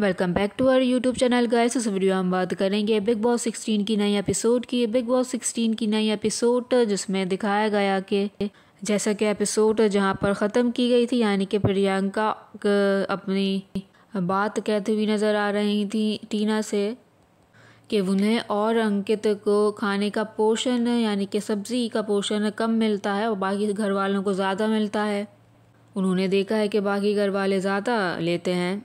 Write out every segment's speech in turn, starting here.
welcome back to our YouTube channel guys इस video हम बात करेंगे बिग बॉस 16 की नई एपिसोड की बिग बॉस 16 की नई एपिसोड जिसमें दिखाया गया कि जैसा कि एपिसोड जहां पर ख़त्म की गई थी यानी कि प्रियंका अपनी बात कहती हुई नज़र आ रही थी टीना से कि उन्हें और अंकित को खाने का पोषण यानी कि सब्ज़ी का पोषण कम मिलता है और बाकी घर वालों को ज़्यादा मिलता है उन्होंने देखा है कि बाकी घर वाले ज़्यादा लेते हैं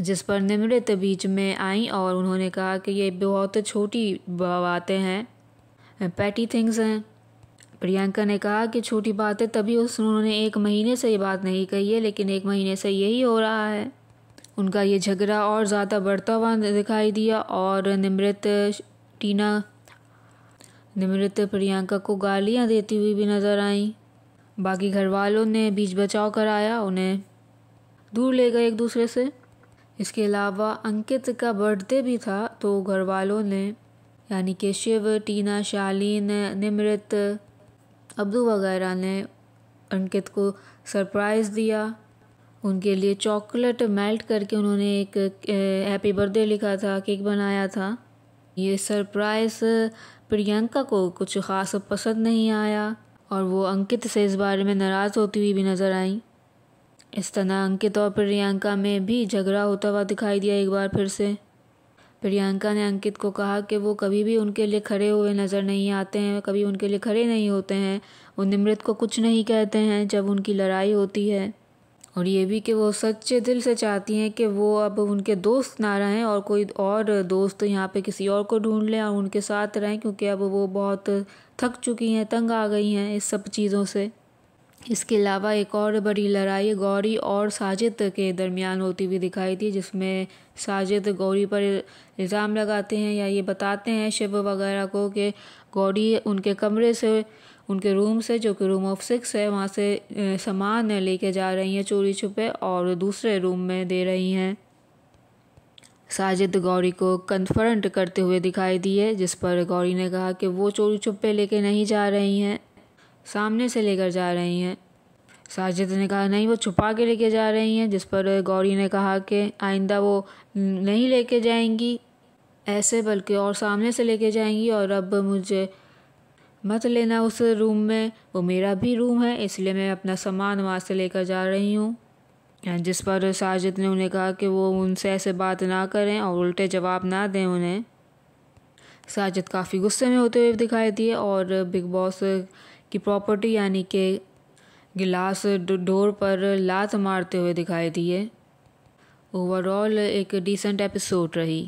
जिस पर निमृत बीच में आई और उन्होंने कहा कि ये बहुत छोटी बातें हैं पैटी थिंग्स हैं प्रियंका ने कहा कि छोटी बातें तभी उस उन्होंने एक महीने से ये बात नहीं कही है लेकिन एक महीने से यही हो रहा है उनका ये झगड़ा और ज़्यादा बढ़ता हुआ दिखाई दिया और निमृत टीना निमृत प्रियंका को गालियाँ देती हुई भी नज़र आईं बाकी घर वालों ने बीच बचाव कराया उन्हें दूर ले गए एक दूसरे से इसके अलावा अंकित का बर्थडे भी था तो घर वालों ने यानी कि शिव टीना शालीन निमृत अब्दू वगैरह ने अंकित को सरप्राइज़ दिया उनके लिए चॉकलेट मेल्ट करके उन्होंने एक हैप्पी बर्थडे लिखा था केक बनाया था ये सरप्राइज़ प्रियंका को कुछ ख़ास पसंद नहीं आया और वो अंकित से इस बारे में नाराज़ होती हुई भी नज़र आई इस तरह के तौर पर प्रियंका में भी झगड़ा होता हुआ दिखाई दिया एक बार फिर से प्रियंका ने अंकित को कहा कि वो कभी भी उनके लिए खड़े हुए नज़र नहीं आते हैं कभी उनके लिए खड़े नहीं होते हैं वो निमृत को कुछ नहीं कहते हैं जब उनकी लड़ाई होती है और ये भी कि वो सच्चे दिल से चाहती हैं कि वो अब उनके दोस्त ना रहें और कोई और दोस्त यहाँ पे किसी और को ढूंढ लें और उनके साथ रहें क्योंकि अब वो बहुत थक चुकी हैं तंग आ गई हैं इस सब चीज़ों से इसके अलावा एक और बड़ी लड़ाई गौरी और साजिद के दरमियान होती हुई दिखाई दी जिसमें साजिद गौरी पर इल्ज़ाम लगाते हैं या ये बताते हैं शिव वगैरह को कि गौरी उनके कमरे से उनके रूम से जो कि रूम ऑफ सिक्स है वहाँ से सामान लेके जा रही हैं चोरी छुपे और दूसरे रूम में दे रही हैं साजिद गौरी को कन्फर्ट करते हुए दिखाई दिए जिस पर गौरी ने कहा कि वो चोरी छुपे लेके नहीं जा रही हैं सामने से लेकर जा रही हैं साजिद ने कहा नहीं वो छुपा के लेके जा रही हैं जिस पर गौरी ने कहा कि आइंदा वो नहीं लेके जाएंगी ऐसे बल्कि और सामने से लेके जाएंगी और अब मुझे मत लेना उस रूम में वो मेरा भी रूम है इसलिए मैं अपना सामान वहाँ से लेकर जा रही हूँ जिस पर साजिद ने उन्हें कहा कि वो उनसे ऐसे बात ना करें और उल्टे जवाब ना दें उन्हें साजिद काफ़ी गुस्से में होते हुए दिखाई दिए और बिग बॉस की प्रॉपर्टी यानी कि गिलास डोर पर लात मारते हुए दिखाई दिए ओवरऑल एक डिसेंट एपिसोड रही